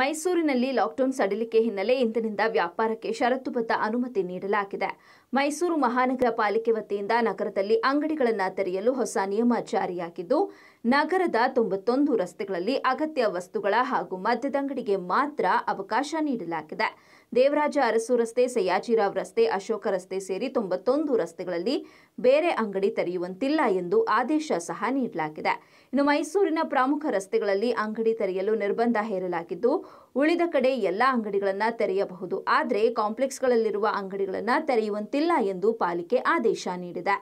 ಮೈಸೂರಿನಲ್ಲಿ ಲಾಕ್ಡೌನ್ ಸಡಿಲಿಕೆ ಹಿನ್ನೆಲೆ ಇಂದಿನಿಂದ ವ್ಯಾಪಾರಕ್ಕೆ ಷರತ್ತುಬದ್ಧ ಅನುಮತಿ ನೀಡಲಾಗಿದೆ ಮೈಸೂರು ಮಹಾನಗರ ಪಾಲಿಕೆ ವತಿಯಿಂದ ನಗರದಲ್ಲಿ ಅಂಗಡಿಗಳನ್ನು ತೆರೆಯಲು ಹೊಸ ನಿಯಮ ಜಾರಿಯಾಗಿದ್ದು ನಗರದ ತೊಂಬತ್ತೊಂದು ರಸ್ತೆಗಳಲ್ಲಿ ಅಗತ್ಯ ವಸ್ತುಗಳ ಹಾಗೂ ಮದ್ಯದಂಗಡಿಗೆ ಮಾತ್ರ ಅವಕಾಶ ನೀಡಲಾಗಿದೆ ದೇವರಾಜ ಅರಸು ರಸ್ತೆ ಸಯ್ಯಾಜಿರಾವ್ ರಸ್ತೆ ಅಶೋಕ ರಸ್ತೆ ಸೇರಿ ತೊಂಬತ್ತೊಂದು ರಸ್ತೆಗಳಲ್ಲಿ ಬೇರೆ ಅಂಗಡಿ ತೆರೆಯುವಂತಿಲ್ಲ ಎಂದು ಆದೇಶ ಸಹ ನೀಡಲಾಗಿದೆ ಇನ್ನು ಮೈಸೂರಿನ ಪ್ರಮುಖ ರಸ್ತೆಗಳಲ್ಲಿ ಅಂಗಡಿ ತೆರೆಯಲು ನಿರ್ಬಂಧ ಹೇರಲಾಗಿದ್ದು ಉಳಿದ ಕಡೆ ಎಲ್ಲ ಅಂಗಡಿಗಳನ್ನು ತೆರೆಯಬಹುದು ಆದರೆ ಕಾಂಪ್ಲೆಕ್ಸ್ಗಳಲ್ಲಿರುವ ಅಂಗಡಿಗಳನ್ನು ತೆರೆಯುವಂತಿಲ್ಲ ಎಂದು ಪಾಲಿಕೆ ಆದೇಶ ನೀಡಿದೆ